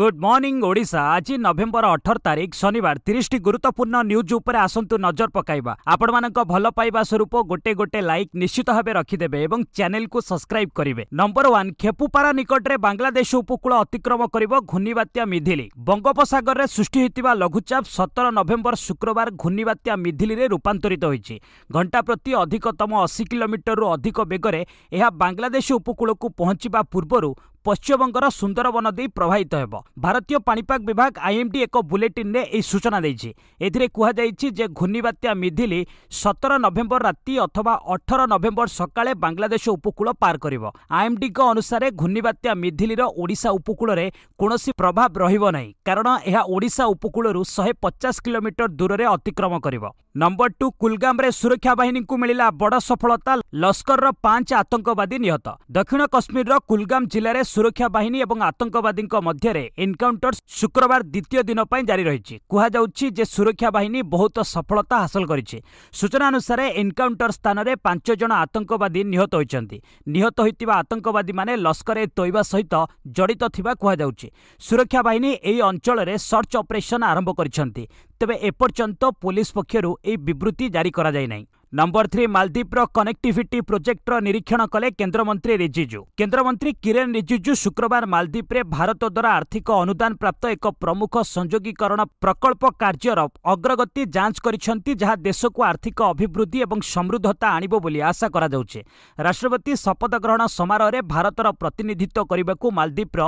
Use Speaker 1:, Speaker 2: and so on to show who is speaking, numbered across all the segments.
Speaker 1: good morning Odisha ଆଜି November ଅଠର ତାରିଖ ଶନିବାର ତିରିଶଟି ଗୁରୁତ୍ୱପୂର୍ଣ୍ଣ ନ୍ୟୁଜ୍ ଉପରେ ଆସନ୍ତୁ ନଜର ପକାଇବା ଆପଣମାନଙ୍କ ଭଲ ପାଇବା ସ୍ୱରୂପ ଗୋଟେ ଗୋଟେ ଲାଇକ୍ ନିଶ୍ଚିତ ଭାବେ ରଖିଦେବେ ଏବଂ ଚ୍ୟାନେଲ୍କୁ ସବସ୍କ୍ରାଇବ୍ କରିବେ ନମ୍ବର ୱାନ୍ ଖେପୁପାରା ନିକଟରେ ବାଂଲାଦେଶ ଉପକୂଳ ଅତିକ୍ରମ କରିବ ଘୂର୍ଣ୍ଣିବାତ୍ୟା ମିଧିଲି ବଙ୍ଗୋପସାଗରରେ ସୃଷ୍ଟି ହୋଇଥିବା ଲଘୁଚାପ ସତର ନଭେମ୍ବର ଶୁକ୍ରବାର ଘୂର୍ଣ୍ଣିବାତ୍ୟା ମିଧିଲିରେ ରୂପାନ୍ତରିତ ହୋଇଛି ଘଣ୍ଟା ପ୍ରତି ଅଧିକତମ ଅଶୀ କିଲୋମିଟରରୁ ଅଧିକ ବେଗରେ ଏହା ବାଂଲାଦେଶ ଉପକୂଳକୁ ପହଞ୍ଚିବା ପୂର୍ବରୁ ପଶ୍ଚିମବଙ୍ଗର ସୁନ୍ଦରବନ ଦେଇ ପ୍ରବାହିତ ହେବ ଭାରତୀୟ ପାଣିପାଗ ବିଭାଗ ଆଇଏମ୍ଡି ଏକ ବୁଲେଟିନ୍ରେ ଏହି ସୂଚନା ଦେଇଛି ଏଥିରେ କୁହାଯାଇଛି ଯେ ଘୂର୍ଣ୍ଣିବାତ୍ୟା ମିଧିଲି ସତର ନଭେମ୍ବର ରାତି ଅଥବା ଅଠର ନଭେମ୍ବର ସକାଳେ ବାଂଲାଦେଶ ଉପକୂଳ ପାର କରିବ ଆଇଏମ୍ଡିଙ୍କ ଅନୁସାରେ ଘୂର୍ଣ୍ଣିବାତ୍ୟା ମିଧିଲିର ଓଡ଼ିଶା ଉପକୂଳରେ କୌଣସି ପ୍ରଭାବ ରହିବ ନାହିଁ କାରଣ ଏହା ଓଡ଼ିଶା ଉପକୂଳରୁ ଶହେ ପଚାଶ କିଲୋମିଟର ଦୂରରେ ଅତିକ୍ରମ କରିବ ନମ୍ବର ଟୁ କୁଲଗାମରେ ସୁରକ୍ଷା ବାହିନୀଙ୍କୁ ମିଳିଲା ବଡ଼ ସଫଳତା ଲସ୍କରର ପାଞ୍ଚ ଆତଙ୍କବାଦୀ ନିହତ ଦକ୍ଷିଣ କାଶ୍ମୀରର କୁଲଗାମ ଜିଲ୍ଲାରେ ସୁରକ୍ଷା ବାହିନୀ ଏବଂ ଆତଙ୍କବାଦୀଙ୍କ ମଧ୍ୟରେ ଏନ୍କାଉଣ୍ଟର ଶୁକ୍ରବାର ଦ୍ୱିତୀୟ ଦିନ ପାଇଁ ଜାରି ରହିଛି କୁହାଯାଉଛି ଯେ ସୁରକ୍ଷା ବାହିନୀ ବହୁତ ସଫଳତା ହାସଲ କରିଛି ସୂଚନା ଅନୁସାରେ ଏନ୍କାଉଣ୍ଟର ସ୍ଥାନରେ ପାଞ୍ଚ ଜଣ ଆତଙ୍କବାଦୀ ନିହତ ହୋଇଛନ୍ତି ନିହତ ହୋଇଥିବା ଆତଙ୍କବାଦୀମାନେ ଲସ୍କରେ ତୋଇବା ସହିତ ଜଡ଼ିତ ଥିବା କୁହାଯାଉଛି ସୁରକ୍ଷା ବାହିନୀ ଏହି ଅଞ୍ଚଳରେ ସର୍ଚ୍ଚ ଅପରେସନ୍ ଆରମ୍ଭ କରିଛନ୍ତି ତେବେ ଏପର୍ଯ୍ୟନ୍ତ ପୋଲିସ ପକ୍ଷରୁ ଏହି ବିବୃତ୍ତି ଜାରି କରାଯାଇନାହିଁ ନମ୍ବର ଥ୍ରୀ ମାଲଦ୍ୱୀପର କନେକ୍ଟିଭିଟି ପ୍ରୋଜେକ୍ଟର ନିରୀକ୍ଷଣ କଲେ କେନ୍ଦ୍ରମନ୍ତ୍ରୀ ରିଜିଜୁ କେନ୍ଦ୍ରମନ୍ତ୍ରୀ କିରେନ୍ ରିଜିଜୁ ଶୁକ୍ରବାର ମାଲଦ୍ୱୀପରେ ଭାରତ ଦ୍ୱାରା ଆର୍ଥିକ ଅନୁଦାନ ପ୍ରାପ୍ତ ଏକ ପ୍ରମୁଖ ସଂଯୋଗୀକରଣ ପ୍ରକଳ୍ପ କାର୍ଯ୍ୟର ଅଗ୍ରଗତି ଯାଞ୍ଚ କରିଛନ୍ତି ଯାହା ଦେଶକୁ ଆର୍ଥିକ ଅଭିବୃଦ୍ଧି ଏବଂ ସମୃଦ୍ଧତା ଆଣିବ ବୋଲି ଆଶା କରାଯାଉଛି ରାଷ୍ଟ୍ରପତି ଶପଥ ଗ୍ରହଣ ସମାରୋହରେ ଭାରତର ପ୍ରତିନିଧିତ୍ୱ କରିବାକୁ ମାଲଦ୍ୱୀପର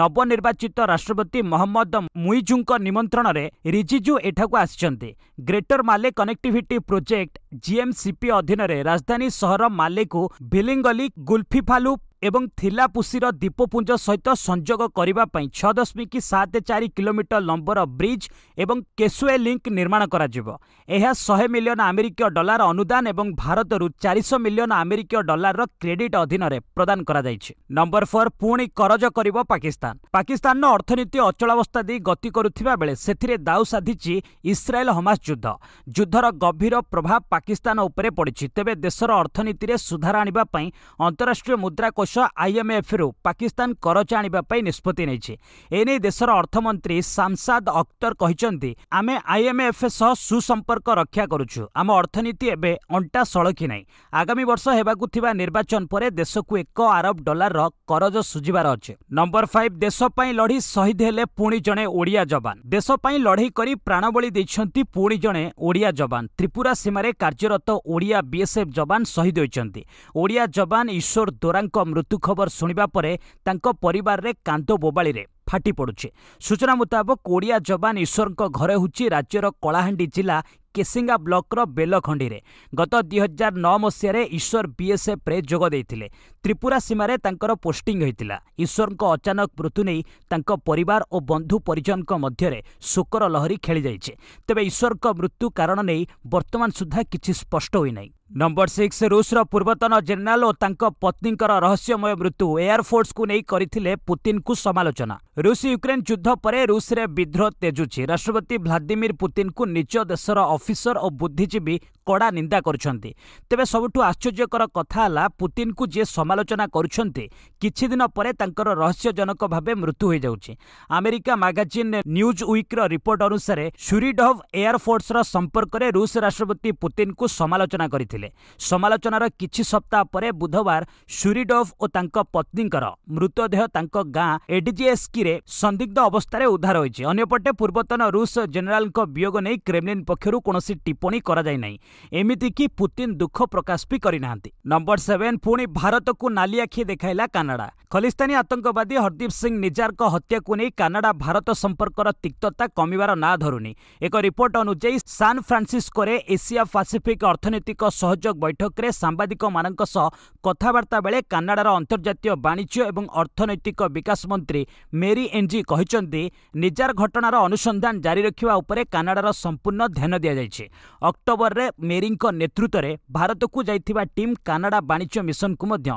Speaker 1: ନବନିର୍ବାଚିତ ରାଷ୍ଟ୍ରପତି ମହମ୍ମଦ ମୁଇଜୁଙ୍କ ନିମନ୍ତ୍ରଣରେ ରିଜିଜୁ ଏଠାକୁ ଆସିଛନ୍ତି greater Male connectivity project GM CP ଅଧୀନରେ ରାଜଧାନୀ ସହର ମାଲେକୁ ଭିଲିଙ୍ଗଲି ଗୁଲ୍ଫିଫାଲୁ ଏବଂ ଥିଲାପୁସିର ଦ୍ୱୀପପୁଞ୍ଜ ସହିତ ସଂଯୋଗ କରିବା ପାଇଁ ଛଅ ଦଶମିକ ସାତ ଚାରି କିଲୋମିଟର ଲମ୍ବର ବ୍ରିଜ୍ ଏବଂ କେସୁଏ ଲିଙ୍କ୍ ନିର୍ମାଣ କରାଯିବ ଏହା ଶହେ ମିଲିୟନ ଆମେରିକୀୟ ଡଲାର ଅନୁଦାନ ଏବଂ ଭାରତରୁ ଚାରିଶହ ମିଲିୟନ ଆମେରିକୀୟ ଡଲାରର କ୍ରେଡିଟ୍ ଅଧୀନରେ ପ୍ରଦାନ କରାଯାଇଛି ନମ୍ବର ଫୋର୍ ପୁଣି କରଜ କରିବ ପାକିସ୍ତାନ ପାକିସ୍ତାନର ଅର୍ଥନୀତି ଅଚଳାବସ୍ଥା ଦେଇ ଗତି କରୁଥିବା ବେଳେ ସେଥିରେ ଦାଉ ସାଧିଛି ଇସ୍ରାଏଲ ହମାସ ଯୁଦ୍ଧ ଯୁଦ୍ଧର ଗଭୀର ପ୍ରଭାବ ପାକିସ୍ତାନ ଉପରେ ପଡ଼ିଛି ତେବେ ଦେଶର ଅର୍ଥନୀତିରେ ସୁଧାର ଆଣିବା ପାଇଁ ଅନ୍ତରାଷ୍ଟ୍ରୀୟ ମୁଦ୍ରାକୋଷ ଦେଶ ଆଇଏମ୍ଏଫ୍ରୁ ପାକିସ୍ତାନ କରଚ ଆଣିବା ପାଇଁ ନିଷ୍ପତ୍ତି ନେଇଛି ଏନେଇ ଦେଶର ଅର୍ଥମନ୍ତ୍ରୀ ସାମସାଦ ଅଖତର କହିଛନ୍ତି ଆମେ ଆଇଏମ୍ଏଫ୍ ସହ ସୁସମ୍ପର୍କ ରକ୍ଷା କରୁଛୁ ଆମ ଅର୍ଥନୀତି ଏବେ ଅଣ୍ଟା ସଳଖି ନାହିଁ ଆଗାମୀ ବର୍ଷ ହେବାକୁ ଥିବା ନିର୍ବାଚନ ପରେ ଦେଶକୁ ଏକ ଆରବ ଡଲାରର କରଜ ସୁଝିବାର ଅଛି ନମ୍ବର ଫାଇଭ୍ ଦେଶ ପାଇଁ ଲଢ଼ି ଶହୀଦ ହେଲେ ପୁଣି ଜଣେ ଓଡ଼ିଆ ଯବାନ ଦେଶ ପାଇଁ ଲଢ଼େଇ କରି ପ୍ରାଣବଳି ଦେଇଛନ୍ତି ପୁଣି ଜଣେ ଓଡ଼ିଆ ଯବାନ ତ୍ରିପୁରା ସୀମାରେ କାର୍ଯ୍ୟରତ ଓଡ଼ିଆ ବିଏସ୍ଏଫ୍ ଯବାନ ଶହୀଦ ହୋଇଛନ୍ତି ଓଡ଼ିଆ ଯବାନ ଈଶ୍ୱର ଦୋରାଙ୍କ ମୃତ୍ୟୁ ମୃତ୍ୟୁ ଖବର ଶୁଣିବା ପରେ ତାଙ୍କ ପରିବାରରେ କାନ୍ଦ ବୋବାଳିରେ ଫାଟି ପଡ଼ୁଛି ସୂଚନା ମୁତାବକ ଓଡ଼ିଆ ଯବାନ ଈଶ୍ୱରଙ୍କ ଘରେ ହେଉଛି ରାଜ୍ୟର କଳାହାଣ୍ଡି ଜିଲ୍ଲା କେସିଙ୍ଗା ବ୍ଲକର ବେଲଖଣ୍ଡିରେ ଗତ ଦୁଇ ହଜାର ନଅ ମସିହାରେ ଈଶ୍ୱର ବିଏସ୍ଏଫ୍ରେ ଯୋଗ ଦେଇଥିଲେ ତ୍ରିପୁରା ସୀମାରେ ତାଙ୍କର ପୋଷ୍ଟିଂ ହୋଇଥିଲା ଈଶ୍ୱରଙ୍କ ଅଚାନକ ମୃତ୍ୟୁ ନେଇ ତାଙ୍କ ପରିବାର ଓ ବନ୍ଧୁ ପରିଜନଙ୍କ ମଧ୍ୟରେ ଶୋକର ଲହରୀ ଖେଳିଯାଇଛି ତେବେ ଈଶ୍ୱରଙ୍କ ମୃତ୍ୟୁ କାରଣ ନେଇ ବର୍ତ୍ତମାନ ସୁଦ୍ଧା କିଛି ସ୍ପଷ୍ଟ ହୋଇନାହିଁ ନମ୍ବର ସିକ୍ସ ରୁଷର ପୂର୍ବତନ ଜେନେରାଲ ଓ ତାଙ୍କ ପତ୍ନୀଙ୍କର ରହସ୍ୟମୟ ମୃତ୍ୟୁ ଏୟାରଫୋର୍ସକୁ ନେଇ କରିଥିଲେ ପୁତିନଙ୍କୁ ସମାଲୋଚନା ରୁଷ ୟୁକ୍ରେନ୍ ଯୁଦ୍ଧ ପରେ ରୁଷରେ ବିଦ୍ରୋହ ତେଜୁଛି ରାଷ୍ଟ୍ରପତି ଭ୍ଲାଦିମିର ପୁତିନଙ୍କୁ ନିଜ ଦେଶର ଅଫିସର ଓ ବୁଦ୍ଧିଜୀବୀ କଡ଼ା ନିନ୍ଦା କରୁଛନ୍ତି ତେବେ ସବୁଠୁ ଆଶ୍ଚର୍ଯ୍ୟକର କଥା ହେଲା ପୁତିନଙ୍କୁ ଯିଏ ସମାଲୋଚନା କରୁଛନ୍ତି କିଛି ଦିନ ପରେ ତାଙ୍କର ରହସ୍ୟଜନକ ଭାବେ ମୃତ୍ୟୁ ହୋଇଯାଉଛି ଆମେରିକା ମାଗାଜିନ୍ ନ୍ୟୁଜ୍ ୱିକ୍ର ରିପୋର୍ଟ ଅନୁସାରେ ସୁରିଡଭ୍ ଏୟାରଫୋର୍ସର ସମ୍ପର୍କରେ ରୁଷ ରାଷ୍ଟ୍ରପତି ପୁତିନଙ୍କୁ ସମାଲୋଚନା କରିଥିଲେ ସମାଲୋଚନାର କିଛି ସପ୍ତାହ ପରେ ବୁଧବାର ସୁରିଡଭ୍ ଓ ତାଙ୍କ ପତ୍ନୀଙ୍କର ମୃତଦେହ ତାଙ୍କ ଗାଁ ଏଡିଜିଏସ୍କିରେ ସନ୍ଦିଗ୍ଧ ଅବସ୍ଥାରେ ଉଦ୍ଧାର ହୋଇଛି ଅନ୍ୟପଟେ ପୂର୍ବତନ ରୁଷ ଜେନେରାଲଙ୍କ ବିୟୋଗ ନେଇ କ୍ରେମଲିନ୍ ପକ୍ଷରୁ କୌଣସି ଟିପ୍ପଣୀ କରାଯାଇ ନାହିଁ ଏମିତିକି ପୁତିନ ଦୁଃଖ ପ୍ରକାଶ ବି କରିନାହାନ୍ତି ନମ୍ବର ସେଭେନ୍ ପୁଣି ଭାରତକୁ ନାଲିଆଖି ଦେଖାଇଲା କାନାଡ଼ା ଖଲିସ୍ତାନୀ ଆତଙ୍କବାଦୀ ହରଦୀପ ସିଂ ନିଜାରଙ୍କ ହତ୍ୟାକୁ ନେଇ କାନାଡ଼ା ଭାରତ ସମ୍ପର୍କର ତିକ୍ତତା କମିବାର ନାଁ ଧରୁନି ଏକ ରିପୋର୍ଟ ଅନୁଯାୟୀ ସାନ୍ ଫ୍ରାନ୍ସିସ୍କୋରେ ଏସିଆ ପାସିଫିକ୍ ଅର୍ଥନୈତିକ ସହଯୋଗ ବୈଠକରେ ସାମ୍ବାଦିକମାନଙ୍କ ସହ କଥାବାର୍ତ୍ତା ବେଳେ କାନାଡ଼ାର ଅନ୍ତର୍ଜାତୀୟ ବାଣିଜ୍ୟ ଏବଂ ଅର୍ଥନୈତିକ ବିକାଶ ମନ୍ତ୍ରୀ ମେରି ଏନ୍ଜି କହିଛନ୍ତି ନିଜାର ଘଟଣାର ଅନୁସନ୍ଧାନ ଜାରି ରଖିବା ଉପରେ କାନାଡ଼ାର ସମ୍ପୂର୍ଣ୍ଣ ଧ୍ୟାନ ଦିଆଯାଇଛି ଅକ୍ଟୋବରରେ ମେରିଙ୍କ ନେତୃତ୍ୱରେ ଭାରତକୁ ଯାଇଥିବା ଟିମ୍ କାନାଡ଼ା ବାଣିଜ୍ୟ ମିଶନକୁ ମଧ୍ୟ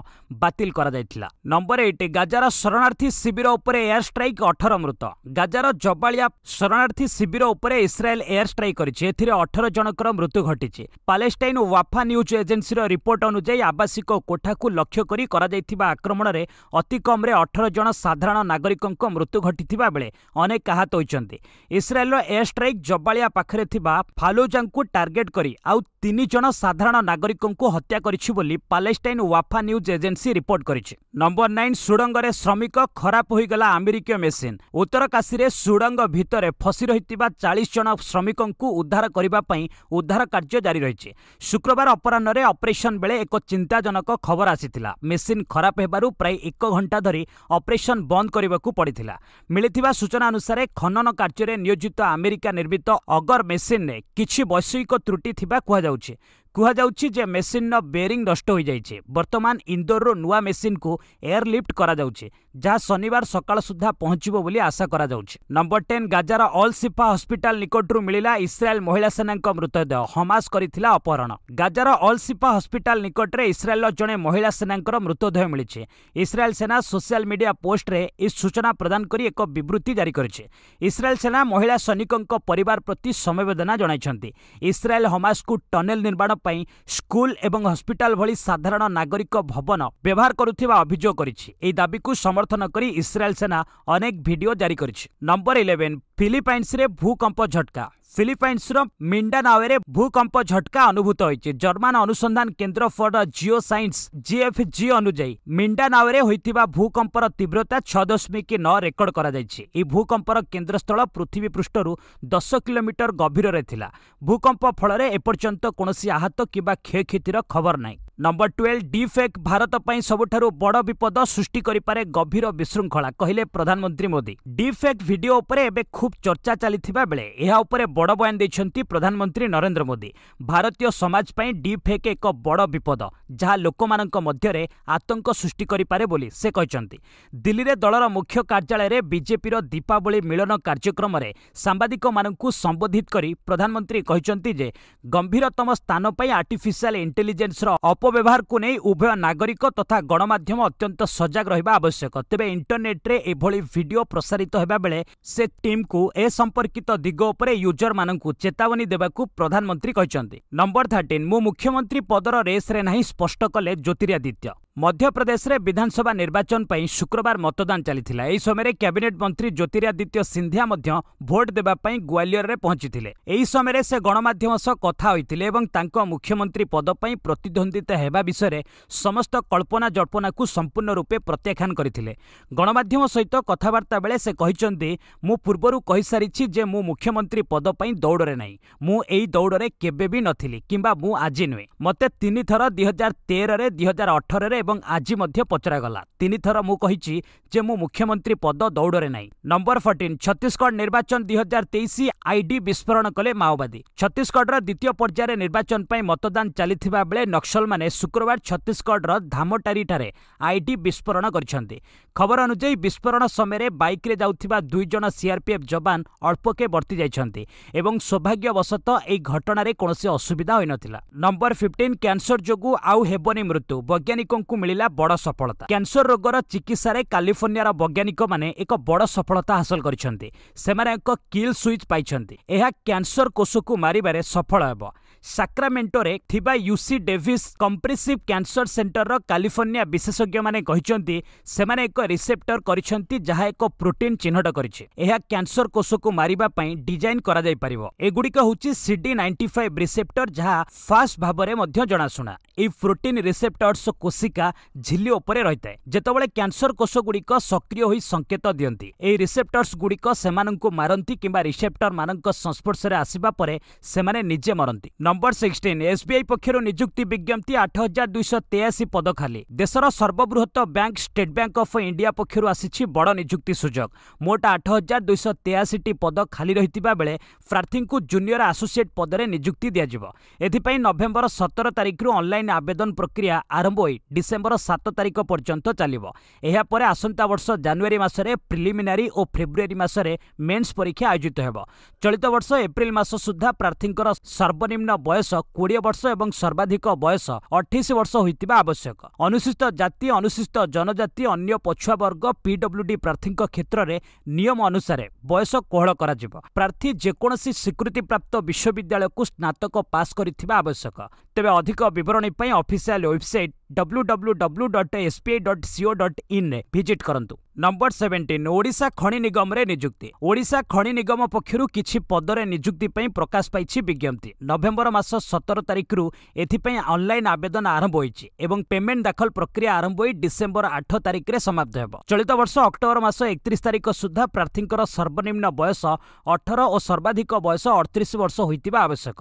Speaker 1: ବାତିଲ କରାଯାଇଥିଲା ନମ୍ବର ଅପଡେଟ୍ ଗାଜାର ଶରଣାର୍ଥୀ ଶିବିର ଉପରେ ଏୟାର ଷ୍ଟ୍ରାଇକ୍ ଅଠର ମୃତ ଗାଜାର ଜବାଳିଆ ଶରଣାର୍ଥୀ ଶିବିର ଉପରେ ଇସ୍ରାଏଲ୍ ଏୟାର ଷ୍ଟ୍ରାଇକ୍ କରିଛି ଏଥିରେ ଅଠର ଜଣଙ୍କର ମୃତ୍ୟୁ ଘଟିଛି ପାଲେଷ୍ଟାଇନ୍ ୱାଫା ନ୍ୟୁଜ୍ ଏଜେନ୍ସିର ରିପୋର୍ଟ ଅନୁଯାୟୀ ଆବାସିକ କୋଠାକୁ ଲକ୍ଷ୍ୟ କରି କରାଯାଇଥିବା ଆକ୍ରମଣରେ ଅତି କମ୍ରେ ଅଠର ଜଣ ସାଧାରଣ ନାଗରିକଙ୍କ ମୃତ୍ୟୁ ଘଟିଥିବା ବେଳେ ଅନେକ ଆହତ ହୋଇଛନ୍ତି ଇସ୍ରାଏଲ୍ର ଏୟାର ଷ୍ଟ୍ରାଇକ୍ ଜବାଳିଆ ପାଖରେ ଥିବା ଫାଲୁଜାଙ୍କୁ ଟାର୍ଗେଟ୍ କରି ଆଉ ତିନି ଜଣ ସାଧାରଣ ନାଗରିକଙ୍କୁ ହତ୍ୟା କରିଛି ବୋଲି Palestine Wafa news agency report କରିଛି ନମ୍ବର ନାଇନ୍ ଅନ୍ଲାଇନ୍ ସୁଡ଼ଙ୍ଗରେ ଶ୍ରମିକ ଖରାପ ହୋଇଗଲା ଆମେରିକୀୟ ମେସିନ୍ ଉତ୍ତରକାଶୀରେ ସୁଡ଼ଙ୍ଗ ଭିତରେ ଫସି ରହିଥିବା ଚାଳିଶ ଜଣ ଶ୍ରମିକଙ୍କୁ ଉଦ୍ଧାର କରିବା ପାଇଁ ଉଦ୍ଧାର କାର୍ଯ୍ୟ ଜାରି ରହିଛି ଶୁକ୍ରବାର ଅପରାହ୍ନରେ ଅପରେସନ୍ ବେଳେ ଏକ ଚିନ୍ତାଜନକ ଖବର ଆସିଥିଲା ମେସିନ୍ ଖରାପ ହେବାରୁ ପ୍ରାୟ ଏକ ଘଣ୍ଟା ଧରି ଅପରେସନ୍ ବନ୍ଦ କରିବାକୁ ପଡ଼ିଥିଲା ମିଳିଥିବା ସୂଚନା ଅନୁସାରେ ଖନନ କାର୍ଯ୍ୟରେ ନିୟୋଜିତ ଆମେରିକା ନିର୍ମିତ ଅଗର୍ ମେସିନ୍ରେ କିଛି ବୈଷୟିକ ତ୍ରୁଟି ଥିବା କୁହାଯାଉଛି କୁହାଯାଉଛି ଯେ ମେସିନ୍ର ବେରିଂ ନଷ୍ଟ ହୋଇଯାଇଛି ବର୍ତ୍ତମାନ ଇନ୍ଦୋରରୁ ନୂଆ ମେସିନ୍କୁ ଏୟାରଲିଫ୍ଟ କରାଯାଉଛି ଯାହା ଶନିବାର ସକାଳ ସୁଦ୍ଧା ପହଞ୍ଚିବ ବୋଲି ଆଶା କରାଯାଉଛି ନମ୍ବର ଟେନ୍ ଗାଜାର ଅଲ୍ ସିଫା ହସ୍ପିଟାଲ ନିକଟରୁ ମିଳିଲା ଇସ୍ରାଏଲ ମହିଳା ସେନାଙ୍କ ମୃତଦେହ ହମାସ କରିଥିଲା ଅପହରଣ ଗାଜାର ଅଲ୍ ସିଫା ହସ୍ପିଟାଲ ନିକଟରେ ଇସ୍ରାଏଲର ଜଣେ ମହିଳା ସେନାଙ୍କର ମୃତଦେହ ମିଳିଛି ଇସ୍ରାଏଲ ସେନା ସୋସିଆଲ ମିଡିଆ ପୋଷ୍ଟରେ ଏହି ସୂଚନା ପ୍ରଦାନ କରି ଏକ ବିବୃତ୍ତି ଜାରି କରିଛି ଇସ୍ରାଏଲ ସେନା ମହିଳା ସୈନିକଙ୍କ ପରିବାର ପ୍ରତି ସମବେଦନା ଜଣାଇଛନ୍ତି ଇସ୍ରାଏଲ ହମାସକୁ ଟନେଲ ନିର୍ମାଣ স্কুল এবং হসপিটাল ভলি সাধারণ নাগরিক ভবন ব্যবহার করুথিবা অভিযোগ করিচি এই দাবিକୁ সমর্থন କରି ইসরায়েল সেনা अनेक ভিডিও জারি করিচি নাম্বার 11 ফিলিপাইন্সরে ভূকম্প ঝটকা ফিলিপাইন্সর মিন্ডানাওয়ের ভূকম্প ঝটকা অনুভূত হয়েছে জর্মান অনুসন্ধান কেন্দ্র ফর জিও সাইন্স জিএফজি অনুযায়ী মিন্ডানাওয়ের হয়েছে ভূকম্পর তীব্রতা ছ দশমিক ন রেকর্ড করা যাইছে এই ভূকম্পর কেন্দ্রস্থল পৃথিবী পৃষ্ঠর দশ কিলোমিটর গভীরের লা ভূকম্প ফলরে এপর্যন্ত কোণী আহত কিংবা ক্ষয়ক্ষতির খবর নাই ନମ୍ବର ଟୁଏଲ୍ଭ ଡିଫେକ୍ ଭାରତ ପାଇଁ ସବୁଠାରୁ ବଡ଼ ବିପଦ ସୃଷ୍ଟି କରିପାରେ ଗଭୀର ବିଶୃଙ୍ଖଳା କହିଲେ ପ୍ରଧାନମନ୍ତ୍ରୀ ମୋଦି ଡିଫେକ୍ ଭିଡ଼ିଓ ଉପରେ ଏବେ ଖୁବ୍ ଚର୍ଚ୍ଚା ଚାଲିଥିବା ବେଳେ ଏହା ଉପରେ ବଡ଼ ବୟାନ ଦେଇଛନ୍ତି ପ୍ରଧାନମନ୍ତ୍ରୀ ନରେନ୍ଦ୍ର ମୋଦି ଭାରତୀୟ ସମାଜ ପାଇଁ ଡିଫେକ୍ ଏକ ବଡ଼ ବିପଦ ଯାହା ଲୋକମାନଙ୍କ ମଧ୍ୟରେ ଆତଙ୍କ ସୃଷ୍ଟି କରିପାରେ ବୋଲି ସେ କହିଛନ୍ତି ଦିଲ୍ଲୀରେ ଦଳର ମୁଖ୍ୟ କାର୍ଯ୍ୟାଳୟରେ ବିଜେପିର ଦୀପାବଳି ମିଳନ କାର୍ଯ୍ୟକ୍ରମରେ ସାମ୍ବାଦିକମାନଙ୍କୁ ସମ୍ବୋଧିତ କରି ପ୍ରଧାନମନ୍ତ୍ରୀ କହିଛନ୍ତି ଯେ ଗମ୍ଭୀରତମ ସ୍ଥାନ ପାଇଁ ଆର୍ଟିଫିସିଆଲ୍ ଇଣ୍ଟେଲିଜେନ୍ସର ଅପ ଅପବ୍ୟବହାରକୁ ନେଇ ଉଭୟ ନାଗରିକ ତଥା ଗଣମାଧ୍ୟମ ଅତ୍ୟନ୍ତ ସଜାଗ ରହିବା ଆବଶ୍ୟକ ତେବେ ଇଣ୍ଟରନେଟ୍ରେ ଏଭଳି ଭିଡ଼ିଓ ପ୍ରସାରିତ ହେବାବେଳେ ସେ ଟିମ୍କୁ ଏ ସମ୍ପର୍କିତ ଦିଗ ଉପରେ ୟୁଜରମାନଙ୍କୁ ଚେତାବନୀ ଦେବାକୁ ପ୍ରଧାନମନ୍ତ୍ରୀ କହିଛନ୍ତି ନମ୍ବର ଥାର୍ଟିନ୍ ମୁଁ ମୁଖ୍ୟମନ୍ତ୍ରୀ ପଦର ରେସ୍ରେ ନାହିଁ ସ୍ପଷ୍ଟ କଲେ ଜ୍ୟୋତିରାଦିତ୍ୟ ମଧ୍ୟପ୍ରଦେଶରେ ବିଧାନସଭା ନିର୍ବାଚନ ପାଇଁ ଶୁକ୍ରବାର ମତଦାନ ଚାଲିଥିଲା ଏହି ସମୟରେ କ୍ୟାବିନେଟ୍ ମନ୍ତ୍ରୀ ଜ୍ୟୋତିରାଦିତ୍ୟ ସିନ୍ଧିଆ ମଧ୍ୟ ଭୋଟ୍ ଦେବା ପାଇଁ ଗ୍ୱାଲିୟରରେ ପହଞ୍ଚିଥିଲେ ଏହି ସମୟରେ ସେ ଗଣମାଧ୍ୟମ ସହ କଥା ହୋଇଥିଲେ ଏବଂ ତାଙ୍କ ମୁଖ୍ୟମନ୍ତ୍ରୀ ପଦ ପାଇଁ ପ୍ରତିଦ୍ୱନ୍ଦ୍ୱିତା ହେବା ବିଷୟରେ ସମସ୍ତ କଳ୍ପନା ଜଳ୍ପନାକୁ ସମ୍ପୂର୍ଣ୍ଣ ରୂପେ ପ୍ରତ୍ୟାଖ୍ୟାନ କରିଥିଲେ ଗଣମାଧ୍ୟମ ସହିତ କଥାବାର୍ତ୍ତା ବେଳେ ସେ କହିଛନ୍ତି ମୁଁ ପୂର୍ବରୁ କହିସାରିଛି ଯେ ମୁଁ ମୁଖ୍ୟମନ୍ତ୍ରୀ ପଦ ପାଇଁ ଦୌଡ଼ରେ ନାହିଁ ମୁଁ ଏହି ଦୌଡ଼ରେ କେବେ ବି ନଥିଲି କିମ୍ବା ମୁଁ ଆଜି ନୁହେଁ ମୋତେ ତିନିଥର ଦୁଇହଜାର ତେରରେ ଦୁଇହଜାର ଅଠରରେ ଏବଂ ଆଜି ମଧ୍ୟ ପଚରାଗଲା ତିନିଥର ମୁଁ କହିଛି ଯେ ମୁଁ ମୁଖ୍ୟମନ୍ତ୍ରୀ ପଦ ଦୌଡ଼ରେ ନାହିଁ ନମ୍ବର ଫର୍ଟିନ୍ ଛତିଶଗଡ଼ ନିର୍ବାଚନ ଦୁଇ ହଜାର ତେଇଶ ଆଇଡି ବିସ୍ଫୋରଣ କଲେ ମାଓବାଦୀ ଛତିଶଗଡ଼ର ଦ୍ୱିତୀୟ ପର୍ଯ୍ୟାୟରେ ନିର୍ବାଚନ ପାଇଁ ମତଦାନ ଚାଲିଥିବା ବେଳେ ନକ୍ସଲମାନେ ଶୁକ୍ରବାର ଛତିଶଗଡ଼ର ଧାମଟାରିଠାରେ ଆଇଡି ବିସ୍ଫୋରଣ କରିଛନ୍ତି ଖବର ଅନୁଯାୟୀ ବିସ୍ଫୋରଣ ସମୟରେ ବାଇକ୍ରେ ଯାଉଥିବା ଦୁଇ ଜଣ ସିଆର୍ପିଏଫ୍ ଯବାନ ଅଳ୍ପକେ ବର୍ତ୍ତି ଯାଇଛନ୍ତି ଏବଂ ସୌଭାଗ୍ୟବଶତଃ ଏହି ଘଟଣାରେ କୌଣସି ଅସୁବିଧା ହୋଇନଥିଲା ନମ୍ବର ଫିଫ୍ଟିନ୍ କ୍ୟାନ୍ସର ଯୋଗୁଁ ଆଉ ହେବନି ମୃତ୍ୟୁ ବୈଜ୍ଞାନିକଙ୍କୁ ମିଳିଲା ବଡ଼ ସଫଳତା କ୍ୟାନ୍ସର ରୋଗର ଚିକିତ୍ସାରେ କାଲିଫର୍ଣ୍ଣିଆର ବୈଜ୍ଞାନିକମାନେ ଏକ ବଡ଼ ସଫଳତା ହାସଲ କରିଛନ୍ତି ସେମାନେ ଏକ କିଲ୍ ସୁଇଚ୍ ପାଇଛନ୍ତି ଏହା କ୍ୟାନ୍ସର କୋଷକୁ ମାରିବାରେ ସଫଳ ହେବ ସାକ୍ରାମେଣ୍ଟୋରେ ଥିବା ୟୁସି ଡେଭିସ୍ କମ୍ପ୍ରେସିଭ୍ କ୍ୟାନ୍ସର ସେଣ୍ଟରର କାଲିଫର୍ଣ୍ଣିଆ ବିଶେଷଜ୍ଞମାନେ କହିଛନ୍ତି ସେମାନେ ଏକ ରିସେପ୍ଟର କରିଛନ୍ତି ଯାହା ଏକ ପ୍ରୋଟିନ୍ ଚିହ୍ନଟ କରିଛି ଏହା କ୍ୟାନ୍ସର କୋଷକୁ ମାରିବା ପାଇଁ ଡିଜାଇନ୍ କରାଯାଇପାରିବ ଏଗୁଡ଼ିକ ହେଉଛି ସିଡି ନାଇଣ୍ଟି ଫାଇଭ୍ ରିସେପ୍ଟର ଯାହା ଫାଷ୍ଟ ଭାବରେ ମଧ୍ୟ ଜଣାଶୁଣା ଏହି ପ୍ରୋଟିନ୍ ରିସେପ୍ଟର୍ସ କୋଷିକା ଝିଲି ଉପରେ ରହିଥାଏ ଯେତେବେଳେ କ୍ୟାନ୍ସର କୋଷଗୁଡ଼ିକ ସକ୍ରିୟ ହୋଇ ସଂକେତ ଦିଅନ୍ତି ଏହି ରିସେପ୍ଟର୍ସ ଗୁଡ଼ିକ ସେମାନଙ୍କୁ ମାରନ୍ତି କିମ୍ବା ରିସେପ୍ଟରମାନଙ୍କ ସଂସ୍ପର୍ଶରେ ଆସିବା ପରେ ସେମାନେ ନିଜେ ମରନ୍ତି ନମ୍ବର ସିକ୍ସଟିନ୍ ଏସ୍ବିଆଇ ପକ୍ଷରୁ ନିଯୁକ୍ତି ବିଜ୍ଞପ୍ତି ଆଠ ହଜାର ଦୁଇଶହ ତେୟାଅଶୀ ପଦ ଖାଲି ଦେଶର ସର୍ବବୃହତ bank State Bank of India ପକ୍ଷରୁ ଆସିଛି ବଡ଼ ନିଯୁକ୍ତି ସୁଯୋଗ ମୋଟ ଆଠ ହଜାର ଦୁଇଶହ ତେୟାଅଶୀଟି ପଦ ଖାଲି ରହିଥିବା ବେଳେ ପ୍ରାର୍ଥୀଙ୍କୁ ଜୁନିୟର ଆସୋସିଏଟ୍ ପଦରେ ନିଯୁକ୍ତି ଦିଆଯିବ ଏଥିପାଇଁ ନଭେମ୍ବର ସତର ତାରିଖରୁ ଅନଲାଇନ୍ ଆବେଦନ ପ୍ରକ୍ରିୟା ଆରମ୍ଭ ହୋଇ ଡିସେମ୍ବର ସାତ ତାରିଖ ପର୍ଯ୍ୟନ୍ତ ଚାଲିବ ଏହାପରେ ଆସନ୍ତା ବର୍ଷ ଜାନୁଆରୀ ମାସରେ ପ୍ରିଲିମିନାରୀ ଓ ଫେବୃଆରୀ ମାସରେ ମେନ୍ସ ପରୀକ୍ଷା ଆୟୋଜିତ ହେବ ଚଳିତ ବର୍ଷ ଏପ୍ରିଲ ମାସ ସୁଦ୍ଧା ପ୍ରାର୍ଥୀଙ୍କର ସର୍ବନିମ୍ନ ବୟସ କୋଡ଼ିଏ ବର୍ଷ ଏବଂ ସର୍ବାଧିକ ବୟସ ଅଠେଇଶ ବର୍ଷ ହୋଇଥିବା ଆବଶ୍ୟକ ଅନୁସୂଚିତ ଜାତି ଅନୁସୂଚିତ ଜନଜାତି ଅନ୍ୟ ପଛୁଆ ବର୍ଗ ପିଡବ୍ଲ୍ୟୁଡି ପ୍ରାର୍ଥୀଙ୍କ କ୍ଷେତ୍ରରେ ନିୟମ ଅନୁସାରେ ବୟସ କୋହଳ କରାଯିବ ପ୍ରାର୍ଥୀ ଯେକୌଣସି ସ୍ୱୀକୃତିପ୍ରାପ୍ତ ବିଶ୍ୱବିଦ୍ୟାଳୟକୁ ସ୍ନାତକ ପାସ୍ କରିଥିବା ଆବଶ୍ୟକ ତେବେ ଅଧିକ ବିବରଣୀ ପାଇଁ official website W W W dot SBI dot co dot ଇନ୍ରେ ଭିଜିଟ୍ କରନ୍ତୁ ନମ୍ବର ସେଭେଣ୍ଟିନ୍ ଓଡ଼ିଶା ଖଣି ନିଗମରେ ନିଯୁକ୍ତି ଓଡ଼ିଶା ଖଣି ନିଗମ ପକ୍ଷରୁ କିଛି ପଦରେ ନିଯୁକ୍ତି ପାଇଁ ପ୍ରକାଶ ପାଇଛି ବିଜ୍ଞପ୍ତି ନଭେମ୍ବର ମାସ ସତର ତାରିଖରୁ ଏଥିପାଇଁ ଅନ୍ଲାଇନ୍ ଆବେଦନ ଆରମ୍ଭ ହୋଇଛି ଏବଂ ପେମେଣ୍ଟ ଦାଖଲ ପ୍ରକ୍ରିୟା ଆରମ୍ଭ ହୋଇ ଡିସେମ୍ବର ଆଠ ତାରିଖରେ ସମାପ୍ତ ହେବ ଚଳିତ ବର୍ଷ ଅକ୍ଟୋବର ମାସ ଏକତିରିଶ ତାରିଖ ସୁଦ୍ଧା ପ୍ରାର୍ଥୀଙ୍କର ସର୍ବନିମ୍ନ ବୟସ ଅଠର ଓ ସର୍ବାଧିକ ବୟସ ଅଠତିରିଶ ବର୍ଷ ହୋଇଥିବା ଆବଶ୍ୟକ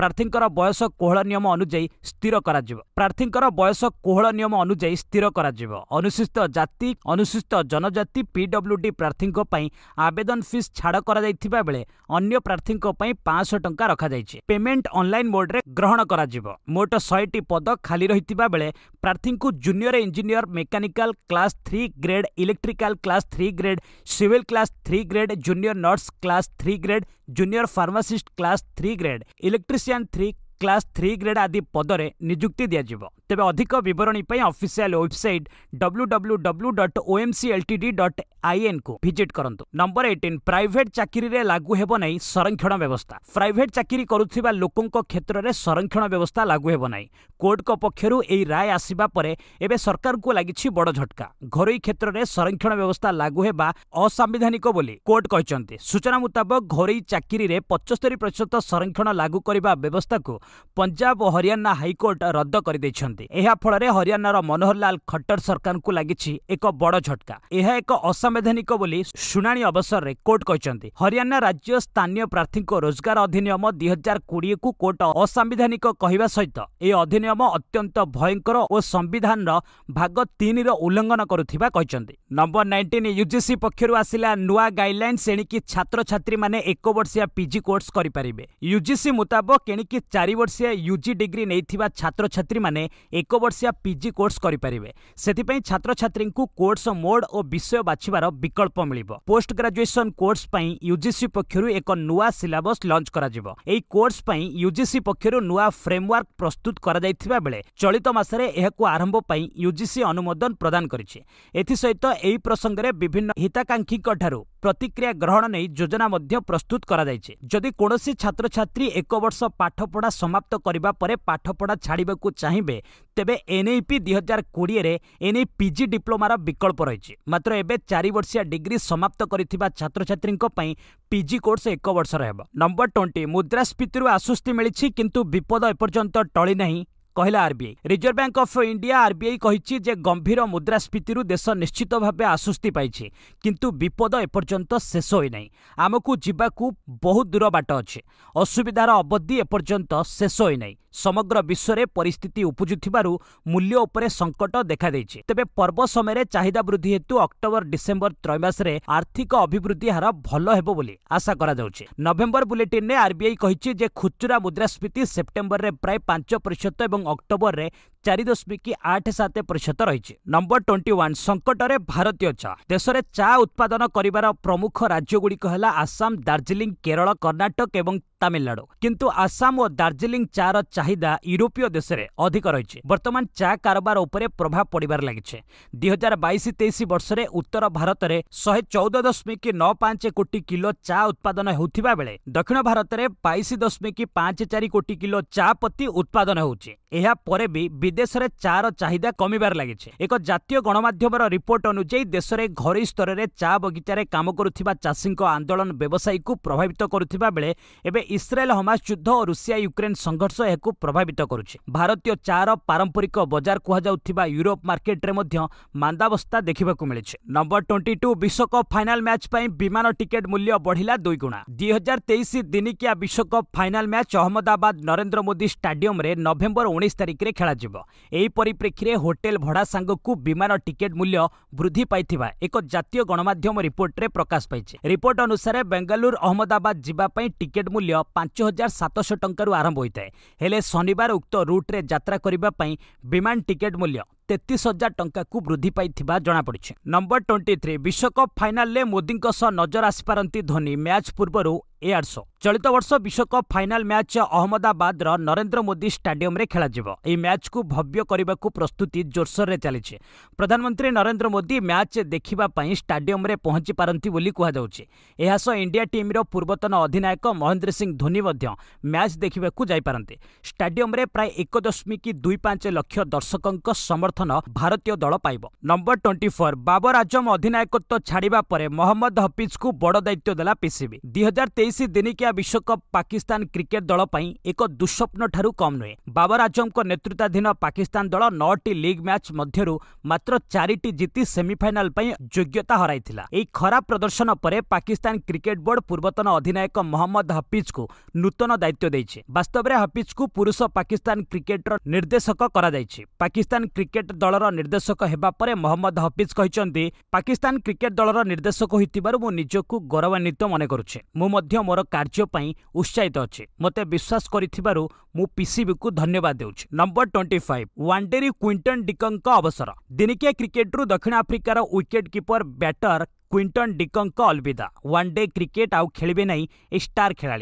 Speaker 1: ପ୍ରାର୍ଥୀଙ୍କର ବୟସ କୋହଳ ନିୟମ ଅନୁଯାୟୀ ସ୍ଥିର କରାଯିବ ପ୍ରାର୍ଥୀଙ୍କର ବୟସ କୋହଳ ନିୟମ ଅନୁଯାୟୀ ସ୍ଥିର କରାଯିବ ଅନୁସୂଚିତ ଜାତି ଅନୁସୂଚିତ ଜନଜାତି ପିଡବ୍ଲ୍ୟୁଡି ପ୍ରାର୍ଥୀଙ୍କ ପାଇଁ ଆବେଦନ ଫିସ୍ ଛାଡ଼ କରାଯାଇଥିବା ବେଳେ ଅନ୍ୟ ପ୍ରାର୍ଥୀଙ୍କ ପାଇଁ ପାଞ୍ଚଶହ ଟଙ୍କା ରଖାଯାଇଛି ପେମେଣ୍ଟ ଅନଲାଇନ୍ ମୋଡ୍ରେ ଗ୍ରହଣ କରାଯିବ ମୋଟ ଶହେଟି ପଦ ଖାଲି ରହିଥିବା ବେଳେ ପ୍ରାର୍ଥୀଙ୍କୁ junior engineer mechanical class three grade electrical class three grade civil class three grade junior nurse class three grade junior pharmacist class three grade electrician three class three grade ଆଦି ପଦରେ ନିଯୁକ୍ତି ଦିଆଯିବ ତେବେ ଅଧିକ ବିବରଣୀ ପାଇଁ official website W W W dot OMC LTD dot ଆଇଏନ୍କୁ visit କରନ୍ତୁ ନମ୍ବର ଏଇଟିନ୍ ପ୍ରାଇଭେଟ୍ ଚାକିରିରେ ଲାଗୁ ହେବ ନାହିଁ ସଂରକ୍ଷଣ ବ୍ୟବସ୍ଥା ପ୍ରାଇଭେଟ୍ ଚାକିରି କରୁଥିବା ଲୋକଙ୍କ କ୍ଷେତ୍ରରେ ସଂରକ୍ଷଣ ବ୍ୟବସ୍ଥା ଲାଗୁ ହେବ ନାହିଁ କୋର୍ଟଙ୍କ ପକ୍ଷରୁ ଏହି ରାୟ ଆସିବା ପରେ ଏବେ ସରକାରଙ୍କୁ ଲାଗିଛି ବଡ଼ ଝଟକା ଘରୋଇ କ୍ଷେତ୍ରରେ ସଂରକ୍ଷଣ ବ୍ୟବସ୍ଥା ଲାଗୁ ହେବା ଅସାମ୍ବିଧାନିକ ବୋଲି କୋର୍ଟ କହିଛନ୍ତି ସୂଚନା ମୁତାବକ ଘରୋଇ ଚାକିରିରେ ପଞ୍ଚସ୍ତରୀ ପ୍ରତିଶତ ସଂରକ୍ଷଣ ଲାଗୁ କରିବା ବ୍ୟବସ୍ଥାକୁ ପଞ୍ଜାବ ଓ ହରିୟାଣା ହାଇକୋର୍ଟ ରଦ୍ଦ କରିଦେଇଛନ୍ତି ଏହା ଫଳରେ ହରିୟାଣାର ମନୋହରଲାଲ ଖଟ୍ଟର ସରକାରଙ୍କୁ ଲାଗିଛି ଏକ ବଡ଼ ଝଟକା ଏହା ଏକ ଅସାମ୍ବିଧାନିକ ବୋଲି ଶୁଣାଣି ଅବସରରେ କୋର୍ଟ କହିଛନ୍ତି ହରିୟାଣା ରାଜ୍ୟ ସ୍ଥାନୀୟ ପ୍ରାର୍ଥୀଙ୍କ ରୋଜଗାର ଅଧିନିୟମ ଦୁଇ ହଜାର କୋଡ଼ିଏକୁ କୋର୍ଟ ଅସାମ୍ବିଧାନିକ କହିବା ସହିତ ଏହି ଅଧିନିୟମ ଅତ୍ୟନ୍ତ ଭୟଙ୍କର ଓ ସମ୍ବିଧାନର ଭାଗ ତିନିର ଉଲ୍ଲଙ୍ଘନ କରୁଥିବା କହିଛନ୍ତି ନମ୍ବର ନାଇଣ୍ଟିନ୍ ୟୁଜିସି ପକ୍ଷରୁ ଆସିଲା ନୂଆ ଗାଇଡ୍ଲାଇନ୍ସ ଏଣିକି ଛାତ୍ରଛାତ୍ରୀମାନେ ଏକ ବର୍ଷିଆ ପିଜି କୋର୍ସ କରିପାରିବେ ୟୁଜିସି ମୁତାବକ ଏଣିକି ଚାରି ବର୍ଷିଆ ୟୁଜି ଡିଗ୍ରୀ ନେଇଥିବା ଛାତ୍ରଛାତ୍ରୀମାନେ ଏକ ବର୍ଷିଆ ପିଜି କୋର୍ସ କରିପାରିବେ ସେଥିପାଇଁ ଛାତ୍ରଛାତ୍ରୀଙ୍କୁ କୋର୍ସ ମୋଡ୍ ଓ ବିଷୟ ବାଛିବାର ବିକଳ୍ପ ମିଳିବ ପୋଷ୍ଟ ଗ୍ରାଜୁଏସନ୍ କୋର୍ସ ପାଇଁ ୟୁଜିସି ପକ୍ଷରୁ ଏକ ନୂଆ ସିଲାବସ୍ ଲଞ୍ଚ କରାଯିବ ଏହି କୋର୍ସ ପାଇଁ ୟୁଜିସି ପକ୍ଷରୁ ନୂଆ ଫ୍ରେମ୍ୱାର୍କ ପ୍ରସ୍ତୁତ କରାଯାଇଥିବା ବେଳେ ଚଳିତ ମାସରେ ଏହାକୁ ଆରମ୍ଭ ପାଇଁ ୟୁଜିସି ଅନୁମୋଦନ ପ୍ରଦାନ କରିଛି ଏଥିସହିତ ଏହି ପ୍ରସଙ୍ଗରେ ବିଭିନ୍ନ ହିତାକାଂକ୍ଷୀଙ୍କଠାରୁ ପ୍ରତିକ୍ରିୟା ଗ୍ରହଣ ନେଇ ଯୋଜନା ମଧ୍ୟ ପ୍ରସ୍ତୁତ କରାଯାଇଛି ଯଦି କୌଣସି ଛାତ୍ରଛାତ୍ରୀ ଏକ ବର୍ଷ ପାଠପଢ଼ା ସମାପ୍ତ କରିବା ପରେ ପାଠପଢ଼ା ଛାଡ଼ିବାକୁ ଚାହିଁବେ ତେବେ ଏନ୍ଇପି ଦୁଇହଜାର କୋଡ଼ିଏରେ ଏନେଇ ପିଜି ଡିପ୍ଲୋମାର ବିକଳ୍ପ ରହିଛି ମାତ୍ର ଏବେ ଚାରିବର୍ଷିଆ ଡିଗ୍ରୀ ସମାପ୍ତ କରିଥିବା ଛାତ୍ରଛାତ୍ରୀଙ୍କ ପାଇଁ ପିଜି କୋର୍ସ ଏକ ବର୍ଷର ହେବ ନମ୍ବର ଟ୍ୱେଣ୍ଟି ମୁଦ୍ରାସ୍ଫୀତିରୁ ଆଶ୍ୱସ୍ତି ମିଳିଛି କିନ୍ତୁ ବିପଦ ଏପର୍ଯ୍ୟନ୍ତ ଟଳି ନାହିଁ କହିଲା RBI reserve bank of India RBI କହିଛି ଯେ ଗମ୍ଭୀର ମୁଦ୍ରାସ୍ଫୀତିରୁ ଦେଶ ନିଶ୍ଚିତ ଭାବେ ଆଶ୍ୱସ୍ତି ପାଇଛି କିନ୍ତୁ ବିପଦ ଏପର୍ଯ୍ୟନ୍ତ ଶେଷ ହୋଇନାହିଁ ଆମକୁ ଯିବାକୁ ବହୁତ ଦୂର ବାଟ ଅଛି ଅସୁବିଧାର ଅବଧି ଏପର୍ଯ୍ୟନ୍ତ ଶେଷ ହୋଇନାହିଁ ସମଗ୍ର ବିଶ୍ୱରେ ପରିସ୍ଥିତି ଉପୁଜୁଥିବାରୁ ମୂଲ୍ୟ ଉପରେ ସଙ୍କଟ ଦେଖାଦେଇଛି ତେବେ ପର୍ବ ସମୟରେ ଚାହିଦା ବୃଦ୍ଧି ହେତୁ ଅକ୍ଟୋବର ଡିସେମ୍ବର ତ୍ରୈମାସରେ ଆର୍ଥିକ ଅଭିବୃଦ୍ଧି ହାର ଭଲ ହେବ ବୋଲି ଆଶା କରାଯାଉଛି ନଭେମ୍ବର ବୁଲେଟିନ୍ରେ ଆର୍ବିଆଇ କହିଛି ଯେ ଖୁଚୁରା ମୁଦ୍ରାସ୍ଫୀତି ସେପ୍ଟେମ୍ବରରେ ପ୍ରାୟ ପାଞ୍ଚ ପ୍ରତିଶତ ଏବଂ अक्टोबर में চারি দশমিক আঠ সাত प्रतिशत ରହିଛି ନମ୍ବର ଟ୍ୱେଣ୍ଟି ୱାନ୍ ସଙ୍କଟରେ ଭାରତୀୟ ଚା ଦେଶରେ ଚା ଉତ୍ପାଦନ କରିବାର ପ୍ରମୁଖ ରାଜ୍ୟଗୁଡ଼ିକ ହେଲା ଆସାମ ଦାର୍ଜିଲିଂ କେରଳ କର୍ଣ୍ଣାଟକ ଏବଂ ତାମିଲନାଡୁ କିନ୍ତୁ ଆସାମ ଓ ଦାର୍ଜିଲିଂ ଚାର ଚାହିଦା ୟୁରୋପୀୟ ଦେଶରେ ଅଧିକ ରହିଛି ବର୍ତ୍ତମାନ ଚା କାରବାର ଉପରେ ପ୍ରଭାବ ପଡ଼ିବାରେ ଲାଗିଛି ଦୁଇ ହଜାର ବାଇଶ ତେଇଶ ବର୍ଷରେ ଉତ୍ତର ଭାରତରେ ଶହେ ଚଉଦ ଦଶମିକ ନଅ ପାଞ୍ଚ କୋଟି କିଲୋ ଚା ଉତ୍ପାଦନ ହେଉଥିବା ବେଳେ ଦକ୍ଷିଣ ଭାରତରେ ବାଇଶ ଦଶମିକ ପାଞ୍ଚ ଚାରି କୋଟି କିଲୋ ଚା ପତି ଉତ୍ପାଦନ ହେଉଛି ଏହା ପରେ ବି ବିଦେଶରେ ଚା'ର ଚାହିଦା କମିବାରେ ଲାଗିଛି ଏକ ଜାତୀୟ ଗଣମାଧ୍ୟମର ରିପୋର୍ଟ ଅନୁଯାୟୀ ଦେଶରେ ଘରୋଇ ସ୍ତରରେ ଚା ବଗିଚାରେ କାମ କରୁଥିବା ଚାଷୀଙ୍କ ଆନ୍ଦୋଳନ ବ୍ୟବସାୟୀକୁ ପ୍ରଭାବିତ କରୁଥିବା ବେଳେ ଏବେ ଇସ୍ରାଏଲ୍ ହମାସ ଯୁଦ୍ଧ ଓ ରୁଷିଆ ୟୁକ୍ରେନ୍ ସଂଘର୍ଷ ଏହାକୁ ପ୍ରଭାବିତ କରୁଛି ଭାରତୀୟ ଚା'ର ପାରମ୍ପରିକ ବଜାର କୁହାଯାଉଥିବା ୟୁରୋପ ମାର୍କେଟରେ ମଧ୍ୟ ମାନ୍ଦାବସ୍ଥା ଦେଖିବାକୁ ମିଳିଛି ନମ୍ବର ଟ୍ୱେଣ୍ଟି ଟୁ ବିଶ୍ୱକପ୍ ଫାଇନାଲ ମ୍ୟାଚ୍ ପାଇଁ ବିମାନ ଟିକେଟ୍ ମୂଲ୍ୟ ବଢ଼ିଲା ଦୁଇଗୁଣା ଦୁଇ ହଜାର ତେଇଶ ଦିନିକିଆ ବିଶ୍ୱକପ୍ ଫାଇନାଲ ମ୍ୟାଚ୍ ଅହମ୍ମଦାବାଦ ନରେନ୍ଦ୍ର ମୋଦି ଷ୍ଟାଡିୟମରେ ନଭେମ୍ବର ଉଣେଇଶ ତାରିଖରେ ଖେଳାଯିବ ହେବ ଏହି ପରିପ୍ରେକ୍ଷୀରେ ହୋଟେଲ ଭଡ଼ା ସାଙ୍ଗକୁ ବିମାନ ଟିକେଟ୍ ମୂଲ୍ୟ ବୃଦ୍ଧି ପାଇଥିବା ଏକ ଜାତୀୟ ଗଣମାଧ୍ୟମ ରିପୋର୍ଟରେ ପ୍ରକାଶ ପାଇଛି ରିପୋର୍ଟ ଅନୁସାରେ ବେଙ୍ଗାଲୁରୁ ଅହମ୍ମଦାବାଦ ଯିବା ପାଇଁ ଟିକେଟ୍ ମୂଲ୍ୟ ପାଞ୍ଚ ହଜାର ସାତଶହ ଟଙ୍କାରୁ ଆରମ୍ଭ ହୋଇଥାଏ ହେଲେ ଶନିବାର ଉକ୍ତ ରୁଟ୍ରେ ଯାତ୍ରା କରିବା ପାଇଁ ବିମାନ ଟିକେଟ୍ ମୂଲ୍ୟ ତେତିଶ ହଜାର ଟଙ୍କାକୁ ବୃଦ୍ଧି ପାଇଥିବା ଜଣାପଡ଼ିଛି ନମ୍ବର ଟ୍ୱେଣ୍ଟି ଥ୍ରୀ ବିଶ୍ୱକପ୍ ଫାଇନାଲରେ ମୋଦିଙ୍କ ସହ ନଜର ଆସିପାରନ୍ତି ଧୋନି ମ୍ୟାଚ୍ ପୂର୍ବରୁ ଏୟାର ଶୋ ଚଳିତ ବର୍ଷ ବିଶ୍ୱକପ୍ ଫାଇନାଲ ମ୍ୟାଚ୍ ଅହମ୍ମଦାବାଦର ନରେନ୍ଦ୍ର ମୋଦି ଷ୍ଟାଡିୟମରେ ଖେଳାଯିବ ଏହି ମ୍ୟାଚ୍କୁ ଭବ୍ୟ କରିବାକୁ ପ୍ରସ୍ତୁତି ଜୋରସୋରରେ ଚାଲିଛି ପ୍ରଧାନମନ୍ତ୍ରୀ ନରେନ୍ଦ୍ର ମୋଦି ମ୍ୟାଚ୍ ଦେଖିବା ପାଇଁ ଷ୍ଟାଡିୟମରେ ପହଞ୍ଚି ପାରନ୍ତି ବୋଲି କୁହାଯାଉଛି ଏହା ସହ ଇଣ୍ଡିଆ ଟିମ୍ର ପୂର୍ବତନ ଅଧିନାୟକ ମହେନ୍ଦ୍ର ସିଂ ଧୋନି ମଧ୍ୟ ମ୍ୟାଚ୍ ଦେଖିବାକୁ ଯାଇପାରନ୍ତି ଷ୍ଟାଡିୟମରେ ପ୍ରାୟ ଏକ ଦଶମିକ ଦୁଇ ପାଞ୍ଚ ଲକ୍ଷ ଦର୍ଶକଙ୍କ ସମର୍ଥନ ସମର୍ଥନ ଭାରତୀୟ ଦଳ ପାଇବ number twenty four Babar Azam ଅଧିନାୟକତ୍ୱ ଛାଡ଼ିବା ପରେ ମହମ୍ମଦ ହଫିଜ୍ଙ୍କୁ ବଡ଼ ଦାୟିତ୍ୱ ଦେଲା ପିସିବି ଦୁଇ ହଜାର ତେଇଶ ଦିନିକିଆ ବିଶ୍ୱକପ୍ ପାକିସ୍ତାନ କ୍ରିକେଟ୍ ଦଳ ପାଇଁ ଏକ ଦୁଃସ୍ୱପ୍ନ ଠାରୁ କମ୍ ନୁହେଁ ବାବର ଆଜମଙ୍କ ନେତୃତ୍ୱାଧୀନ ପାକିସ୍ତାନ ଦଳ ନଅଟି ଲିଗ୍ ମ୍ୟାଚ୍ ମଧ୍ୟରୁ ମାତ୍ର ଚାରିଟି ଜିତି ସେମିଫାଇନାଲ ପାଇଁ ଯୋଗ୍ୟତା ହରାଇଥିଲା ଏହି ଖରାପ ପ୍ରଦର୍ଶନ ପରେ ପାକିସ୍ତାନ କ୍ରିକେଟ୍ ବୋର୍ଡ ପୂର୍ବତନ ଅଧିନାୟକ ମହମ୍ମଦ ହଫିଜ୍ଙ୍କୁ ନୂତନ ଦାୟିତ୍ୱ ଦେଇଛି ବାସ୍ତବରେ ହଫିଜ୍ଙ୍କୁ ପୁରୁଷ ପାକିସ୍ତାନ କ୍ରିକେଟ୍ର ନିର୍ଦ୍ଦେଶକ କରାଯାଇଛି ପାକିସ୍ତାନ କ୍ରିକେଟ୍ କ୍ରିକେଟ୍ ଦଳର ନିର୍ଦ୍ଦେଶକ ହେବା ପରେ ମହମ୍ମଦ ହଫିଜ୍ କହିଛନ୍ତି ପାକିସ୍ତାନ କ୍ରିକେଟ୍ ଦଳର ନିର୍ଦ୍ଦେଶକ ହୋଇଥିବାରୁ ମୁଁ ନିଜକୁ ଗୌରବାନ୍ୱିତ ମନେ କରୁଛି ମୁଁ ମଧ୍ୟ ମୋର କାର୍ଯ୍ୟ ପାଇଁ ଉତ୍ସାହିତ ଅଛି ମୋତେ ବିଶ୍ୱାସ କରିଥିବାରୁ ମୁଁ ପିସିବିକୁ ଧନ୍ୟବାଦ ଦେଉଛି ନମ୍ବର ଟ୍ୱେଣ୍ଟି ଫାଇଭ୍ ୱାନ୍ଡେରି କ୍ୱିଣ୍ଟନ୍ ଡିକଙ୍କ ଅବସର ଦିନିକିଆ କ୍ରିକେଟ୍ରୁ ଦକ୍ଷିଣ ଆଫ୍ରିକାର wicket keeper batter Quinton de Kock अलविदा डे क्रिकेट आउ खेलबे नहीं स्टार खेला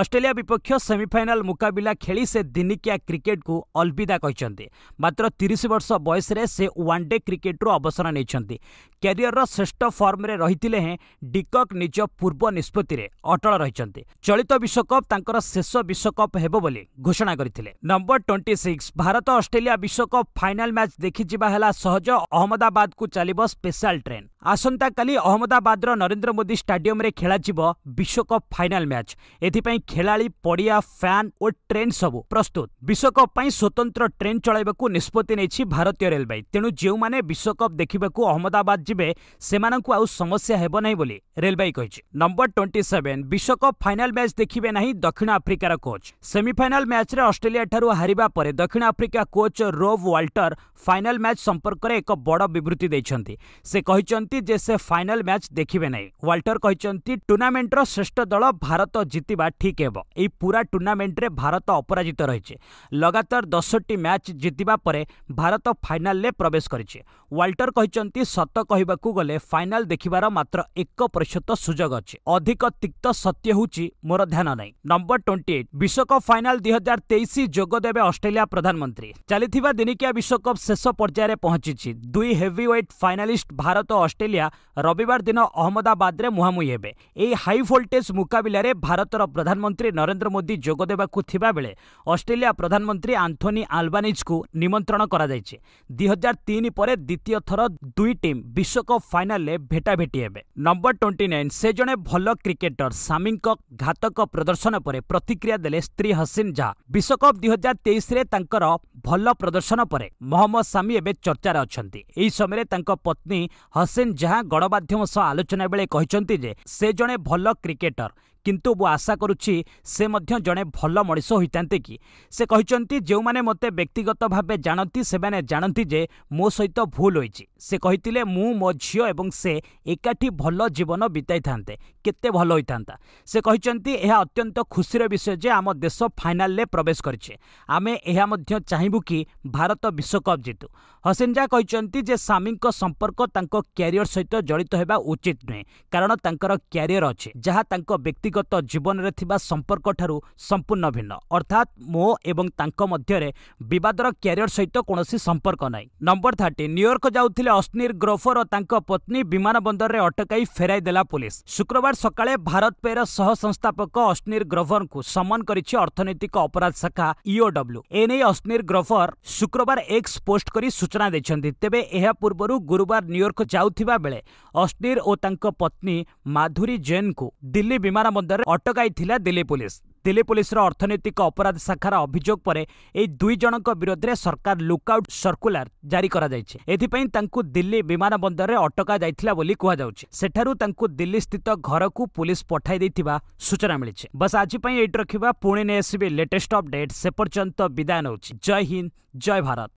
Speaker 1: अस्ट्रेलिया विपक्ष सेमिफाइनाल मुकबिला खेली से दिनिकिया क्रिकेट को अलविदा कहिसेंते मात्र 30 वर्ष बयस रे से वनडे क्रिकेट रो अवसर नहीं करियर रो श्रेष्ठ फॉर्म रे रहितिले हे डिकक निज पूर्व निष्पत्ति रे अटल रही चलित विश्वकप शेष विश्वकप हेबो घोषणा करथिले नंबर 26 भारत ऑस्ट्रेलिया विश्वकप फाइनाल मैच देखि सहज अहमदाबाद को चलो स्पेशल ट्रेन आसंता काली ଅହମ୍ମଦାବାଦର ନରେନ୍ଦ୍ର ମୋଦି ଷ୍ଟାଡିୟମରେ ଖେଳାଯିବ ବିଶ୍ୱକପ୍ ଫାଇନାଲ ମ୍ୟାଚ୍ ଏଥିପାଇଁ ଖେଳାଳି ପଡ଼ିଆ ଫ୍ୟାନ୍ ଓ ଟ୍ରେନ୍ ସବୁ ପ୍ରସ୍ତୁତ ବିଶ୍ୱକପ୍ ପାଇଁ ସ୍ୱତନ୍ତ୍ର ଟ୍ରେନ୍ ଚଳାଇବାକୁ ନିଷ୍ପତ୍ତି ନେଇଛି ଭାରତୀୟ ରେଳବାଇ ତେଣୁ ଯେଉଁମାନେ ବିଶ୍ୱକପ୍ ଦେଖିବାକୁ ଅହମ୍ମଦାବାଦ ଯିବେ ସେମାନଙ୍କୁ ଆଉ ସମସ୍ୟା ହେବ ନାହିଁ ବୋଲି ରେଳବାଇ କହିଛି ନମ୍ବର ଟ୍ୱେଣ୍ଟି ସେଭେନ୍ ବିଶ୍ୱକପ୍ ଫାଇନାଲ ମ୍ୟାଚ୍ ଦେଖିବେ ନାହିଁ ଦକ୍ଷିଣ ଆଫ୍ରିକାର କୋଚ୍ ସେମିଫାଇନାଲ ମ୍ୟାଚ୍ରେ ଅଷ୍ଟ୍ରେଲିଆଠାରୁ ହାରିବା ପରେ ଦକ୍ଷିଣ Africa coach Rob Walter final match ସମ୍ପର୍କରେ ଏକ ବଡ଼ ବିବୃତ୍ତି ଦେଇଛନ୍ତି ସେ କହିଛନ୍ତି ଯେ ସେ ଫାଇନାଲ ଆଇପିଏଲ୍ ମ୍ୟାଚ୍ ଦେଖିବେ ନାହିଁ ୱାଲ୍ଟର କହିଛନ୍ତି ଟୁର୍ଣ୍ଣାମେଣ୍ଟର ଶ୍ରେଷ୍ଠ ଦଳ ଭାରତ ଜିତିବା ଠିକ୍ ହେବ ଏହି ପୁରା ଟୁର୍ଣ୍ଣାମେଣ୍ଟରେ ଭାରତ ଅପରାଜିତ ରହିଛି ଲଗାତାର ଦଶଟି ମ୍ୟାଚ୍ ଜିତିବା ପରେ ଭାରତ ଫାଇନାଲରେ ପ୍ରବେଶ କରିଛି ୱାଲ୍ଟର କହିଛନ୍ତି ସତ କହିବାକୁ ଗଲେ ଫାଇନାଲ ଦେଖିବାର ମାତ୍ର ଏକ ପ୍ରତିଶତ ସୁଯୋଗ ଅଛି ଅଧିକ ତିକ୍ତ ସତ୍ୟ ହେଉଛି ମୋର ଧ୍ୟାନ ନାହିଁ ନମ୍ବର ଟ୍ୱେଣ୍ଟି ଏଇଟ୍ ବିଶ୍ୱକପ୍ ଫାଇନାଲ ଦୁଇ ହଜାର ତେଇଶ ଯୋଗ ଦେବେ ଅଷ୍ଟ୍ରେଲିଆ ପ୍ରଧାନମନ୍ତ୍ରୀ ଚାଲିଥିବା ଦିନିକିଆ ବିଶ୍ୱକପ୍ ଶେଷ ପର୍ଯ୍ୟାୟରେ ପହଞ୍ଚିଛି ଦୁଇ ହେଭିୱେଟ୍ ଫାଇନାଲିଷ୍ଟ ଭାରତ ଅଷ୍ଟ୍ରେଲିଆ ରବିବାର ଶନିବାର ଦିନ ଅହମ୍ମଦାବାଦରେ ମୁହାଁମୁହିଁ ହେବେ ଏହି ହାଇ ଭୋଲ୍ଟେଜ୍ ମୁକାବିଲାରେ ଭାରତର ପ୍ରଧାନମନ୍ତ୍ରୀ ନରେନ୍ଦ୍ର ମୋଦି ଯୋଗ ଦେବାକୁ ଥିବାବେଳେ ଅଷ୍ଟ୍ରେଲିଆ ପ୍ରଧାନମନ୍ତ୍ରୀ ଆନ୍ଥୋନି ଆଲବାନିଜ୍କୁ ନିମନ୍ତ୍ରଣ କରାଯାଇଛି ଦୁଇହଜାର ତିନି ପରେ ଦ୍ୱିତୀୟ ଥର ଦୁଇ ଟିମ୍ ବିଶ୍ୱକପ୍ ଫାଇନାଲରେ ଭେଟାଭେଟି ହେବେ ନମ୍ବର ଟ୍ୱେଣ୍ଟି ନାଇନ୍ ସେ ଜଣେ ଭଲ କ୍ରିକେଟର ସାମିଙ୍କ ଘାତକ ପ୍ରଦର୍ଶନ ପରେ ପ୍ରତିକ୍ରିୟା ଦେଲେ ସ୍ତ୍ରୀ ହସିନ୍ ଝା ବିଶ୍ୱକପ୍ ଦୁଇହଜାର ତେଇଶରେ ତାଙ୍କର ଭଲ ପ୍ରଦର୍ଶନ ପରେ ମହମ୍ମଦ ସାମି ଏବେ ଚର୍ଚ୍ଚାରେ ଅଛନ୍ତି ଏହି ସମୟରେ ତାଙ୍କ ପତ୍ନୀ ହସିନ୍ ଝା ଗଣମାଧ୍ୟମ ସହ ଆଲୋଚନା ବେଳେ କହିଛନ୍ତି ଯେ ସେ ଜଣେ ଭଲ କ୍ରିକେଟର କିନ୍ତୁ ମୁଁ ଆଶା କରୁଛି ସେ ମଧ୍ୟ ଜଣେ ଭଲ ମଣିଷ ହୋଇଥାନ୍ତେ କି ସେ କହିଛନ୍ତି ଯେଉଁମାନେ ମୋତେ ବ୍ୟକ୍ତିଗତ ଭାବେ ଜାଣନ୍ତି ସେମାନେ ଜାଣନ୍ତି ଯେ ମୋ ସହିତ ଭୁଲ ହୋଇଛି ସେ କହିଥିଲେ ମୁଁ ମୋ ଝିଅ ଏବଂ ସେ ଏକାଠି ଭଲ ଜୀବନ ବିତାଇଥାନ୍ତେ କେତେ ଭଲ ହୋଇଥାନ୍ତା ସେ କହିଛନ୍ତି ଏହା ଅତ୍ୟନ୍ତ ଖୁସିର ବିଷୟ ଯେ ଆମ ଦେଶ ଫାଇନାଲରେ ପ୍ରବେଶ କରିଛି ଆମେ ଏହା ମଧ୍ୟ ଚାହିଁବୁ କି ଭାରତ ବିଶ୍ୱକପ୍ ଜିତୁ ହସିନଜା କହିଛନ୍ତି ଯେ ସାମିଙ୍କ ସମ୍ପର୍କ ତାଙ୍କ କ୍ୟାରିୟର ସହିତ ଜଡ଼ିତ ହେବା ଉଚିତ ନୁହେଁ କାରଣ ତାଙ୍କର କ୍ୟାରିୟର ଅଛି ଯାହା ତାଙ୍କ ବ୍ୟକ୍ତି ବ୍ୟକ୍ତିଗତ ଜୀବନରେ ଥିବା ସମ୍ପର୍କଠାରୁ ସମ୍ପୂର୍ଣ୍ଣ ଭିନ୍ନ ଅର୍ଥାତ୍ ମୋ ଏବଂ ତାଙ୍କ ମଧ୍ୟରେ ବିବାଦର କ୍ୟାରିୟର ସହିତ କୌଣସି ସମ୍ପର୍କ ନାହିଁ ନମ୍ବର ଥାର୍ଟିନ୍ ନ୍ୟୁୟର୍କ ଯାଉଥିଲେ ଅସ୍ନିର ଗ୍ରୋଫର ଓ ତାଙ୍କ ପତ୍ନୀ ବିମାନ ବନ୍ଦରରେ ଅଟକାଇ ଫେରାଇ ଦେଲା ପୁଲିସ୍ ଶୁକ୍ରବାର ସକାଳେ ଭାରତ ପେର ସହ ସଂସ୍ଥାପକ ଅସ୍ନିର ଗ୍ରୋଭରଙ୍କୁ ସମନ କରିଛି ଅର୍ଥନୈତିକ ଅପରାଧ ଶାଖା ଇଓଡବ୍ଲ୍ୟୁ ଏନେଇ ଅସ୍ନିର ଗ୍ରୋଫର ଶୁକ୍ରବାର ଏକ୍ସ ପୋଷ୍ଟ କରି ସୂଚନା ଦେଇଛନ୍ତି ତେବେ ଏହା ପୂର୍ବରୁ ଗୁରୁବାର ନ୍ୟୁୟର୍କ ଯାଉଥିବା ବେଳେ ଅସ୍ନିର ଓ ତାଙ୍କ ପତ୍ନୀ ମାଧୁରୀ ଜେନ୍ଙ୍କୁ ଦିଲ୍ଲୀ ବିମାନ ବନ୍ଦରରେ ଅଟକାଇଥିଲା ଦିଲ୍ଲୀ ପୁଲିସ୍ ଦିଲ୍ଲୀ ପୁଲିସର ଅର୍ଥନୈତିକ ଅପରାଧ ଶାଖାର ଅଭିଯୋଗ ପରେ ଏହି ଦୁଇ ଜଣଙ୍କ ବିରୋଧରେ ସରକାର ଲୁକ୍ଆଉଟ୍ ସର୍କୁଲାର ଜାରି କରାଯାଇଛି ଏଥିପାଇଁ ତାଙ୍କୁ ଦିଲ୍ଲୀ ବିମାନ ବନ୍ଦରରେ ଅଟକା ଯାଇଥିଲା ବୋଲି କୁହାଯାଉଛି ସେଠାରୁ ତାଙ୍କୁ ଦିଲ୍ଲୀ ସ୍ଥିତ ଘରକୁ ପୁଲିସ ପଠାଇ ଦେଇଥିବା ସୂଚନା ମିଳିଛି ବାସ୍ ଆଜି ପାଇଁ ଏଇଠି ରଖିବା ପୁଣି ନେଇ ଆସିବି ଲେଟେଷ୍ଟ ଅପଡେଟ୍ ସେ ପର୍ଯ୍ୟନ୍ତ ବିଦାୟ ନେଉଛି ଜୟ ହିନ୍ଦ ଜୟ ଭାରତ